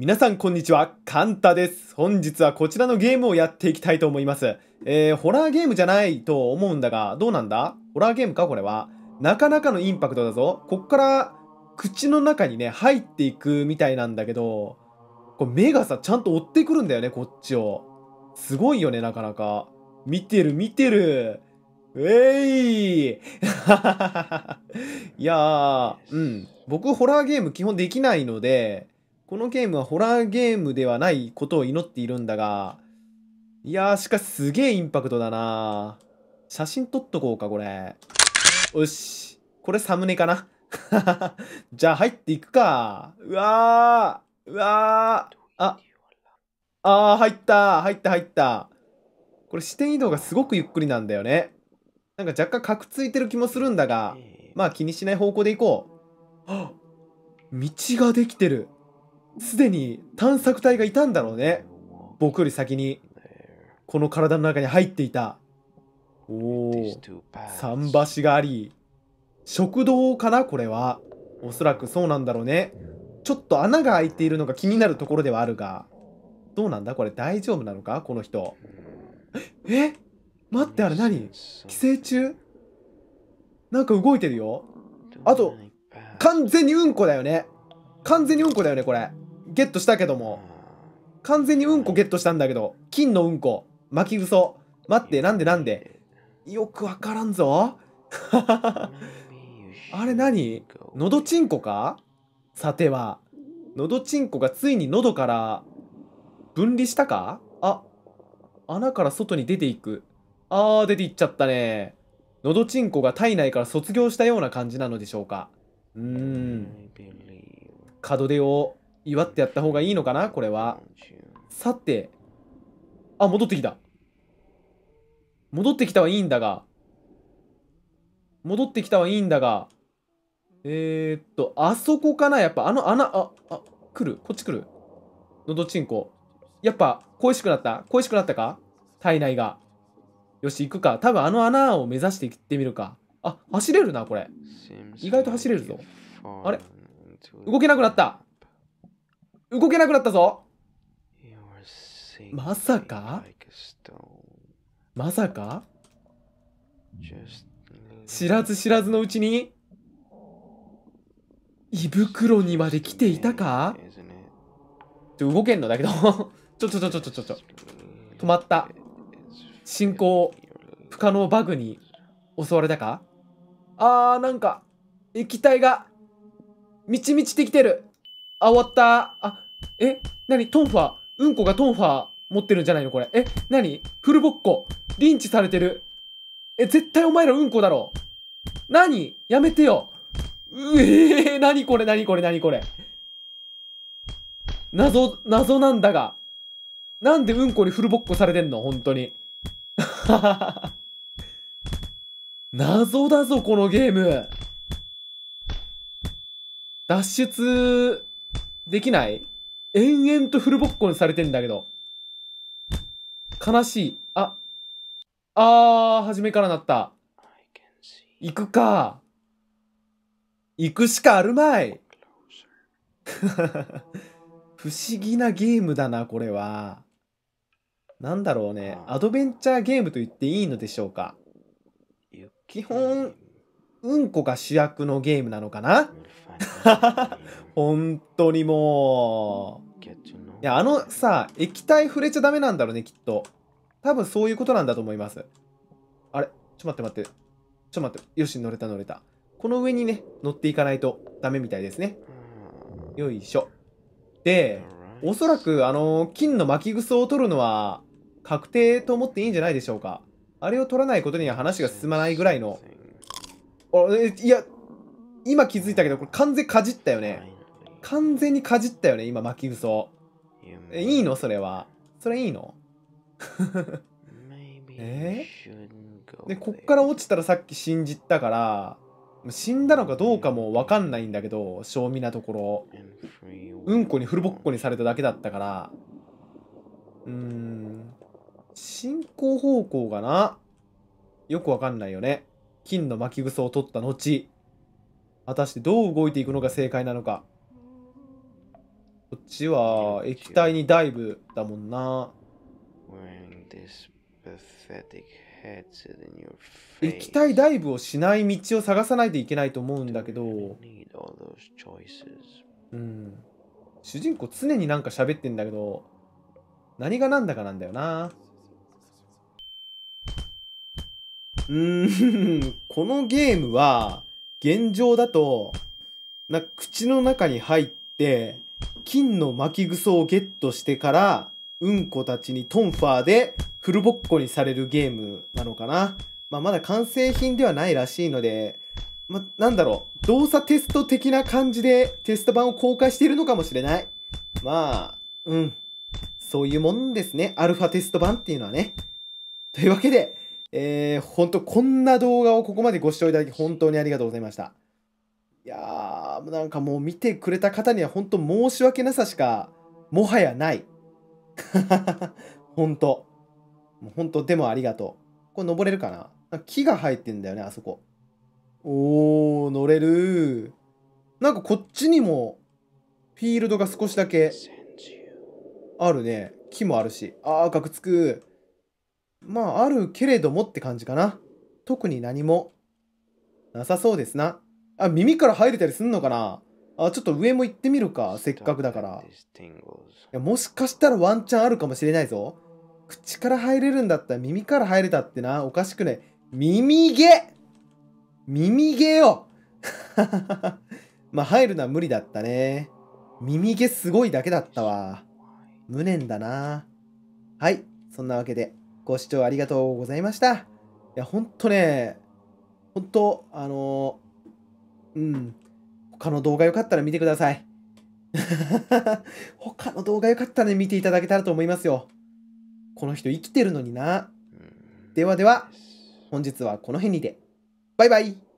皆さんこんにちは、カンタです。本日はこちらのゲームをやっていきたいと思います。えー、ホラーゲームじゃないと思うんだが、どうなんだホラーゲームかこれは。なかなかのインパクトだぞ。こっから口の中にね、入っていくみたいなんだけど、これ目がさ、ちゃんと追ってくるんだよね、こっちを。すごいよね、なかなか。見てる、見てる。えい いやー、うん。僕、ホラーゲーム基本できないので、このゲームはホラーゲームではないことを祈っているんだが、いやー、しかしすげえインパクトだな写真撮っとこうか、これ。よし。これサムネかな じゃあ入っていくか。うわー。うわー。あ。あー、入った。入った、入った。これ視点移動がすごくゆっくりなんだよね。なんか若干カクついてる気もするんだが、まあ気にしない方向で行こう。っ 道ができてる。すでに探索隊がいたんだろうね。僕より先に、この体の中に入っていた。おお、桟橋があり、食堂かなこれは。おそらくそうなんだろうね。ちょっと穴が開いているのが気になるところではあるが。どうなんだこれ大丈夫なのかこの人。え待ってあれ何寄生虫なんか動いてるよ。あと、完全にうんこだよね。完全にうんこだよね、これ。ゲットしたけども。完全にうんこゲットしたんだけど。金のうんこ。巻き嘘。待って、なんでなんで。よくわからんぞ。あれ何のどちんこかさては。のどちんこがついに喉から分離したかあ、穴から外に出ていく。あー、出ていっちゃったね。のどちんこが体内から卒業したような感じなのでしょうか。うーん。門出を祝ってやった方がいいのかなこれは。さて。あ、戻ってきた。戻ってきたはいいんだが。戻ってきたはいいんだが。えー、っと、あそこかなやっぱあの穴、あ、あ、来るこっち来るのどちんこ。やっぱ恋しくなった恋しくなったか体内が。よし、行くか。多分あの穴を目指して行ってみるか。あ、走れるな、これ。意外と走れるぞ。あれ動けなくなった動けなくなったぞまさかまさか知らず知らずのうちに胃袋にまで来ていたかちょ動けんのだけど ちょちょちょちょちょちょちょ止まった進行不可能バグに襲われたかあーなんか液体がみちみちてきてる。あ、終わった。あ、え、なにトンファー。うんこがトンファー持ってるんじゃないのこれ。え、なにフルボッコ。リンチされてる。え、絶対お前らうんこだろ。なにやめてよ。うえー、なにこれなにこれなにこれ。謎、謎なんだが。なんでうんこにフルボッコされてんの本当に。謎だぞ、このゲーム。脱出できない延々とフルボッコにされてんだけど。悲しい。あ、あー、初めからなった。行くか。行くしかあるまい。不思議なゲームだな、これは。なんだろうね。アドベンチャーゲームと言っていいのでしょうか。基本、うんこが主役のゲームなのかな 本当にもう。いや、あのさ、液体触れちゃダメなんだろうね、きっと。多分そういうことなんだと思います。あれちょっと待って待って。ちょっと待って。よし、乗れた乗れた。この上にね、乗っていかないとダメみたいですね。よいしょ。で、おそらく、あの、金の巻きぐそを取るのは、確定と思っていいんじゃないでしょうか。あれを取らないことには話が進まないぐらいの。あいや、今気づいたけど、これ完全かじったよね。完全にかじったよね、今巻き嘘。え、いいのそれは。それいいの えー、で、こっから落ちたらさっき信じたから、死んだのかどうかもわかんないんだけど、正味なところ。うんこにフルボッコにされただけだったから。うーん。進行方向がな、よくわかんないよね。金の巻き草を取った後。果たしてどう動いていくのが正解なのかこっちは液体にダイブだもんな液体ダイブをしない道を探さないといけないと思うんだけどうん主人公常になんか喋ってんだけど何がなんだかなんだよなうん このゲームは現状だと、な口の中に入って、金の巻き草をゲットしてから、うんこたちにトンファーでフルボッコにされるゲームなのかな。まあ、まだ完成品ではないらしいので、ま、なんだろう、動作テスト的な感じでテスト版を公開しているのかもしれない。まあ、うん。そういうもんですね。アルファテスト版っていうのはね。というわけで、えー、本当こんな動画をここまでご視聴いただき本当にありがとうございました。いやー、なんかもう見てくれた方には本当申し訳なさしか、もはやない。本当もう本当でもありがとう。これ登れるかななんか木が生えてんだよね、あそこ。おー、乗れるなんかこっちにも、フィールドが少しだけ、あるね。木もあるし。あー、ガクつくまあ、あるけれどもって感じかな。特に何もなさそうですな。あ、耳から入れたりすんのかなあ、ちょっと上も行ってみるか。せっかくだから。いやもしかしたらワンチャンあるかもしれないぞ。口から入れるんだったら耳から入れたってな。おかしくね。耳毛耳毛よ まあ入るのは無理だったね。耳毛すごいだけだったわ。無念だな。はい。そんなわけで。ご視聴ありがとうございました。いや、ほんとね、ほんと、あのうん、他の動画よかったら見てください。他の動画よかったら、ね、見ていただけたらと思いますよ。この人生きてるのにな。ではでは、本日はこの辺にて。バイバイ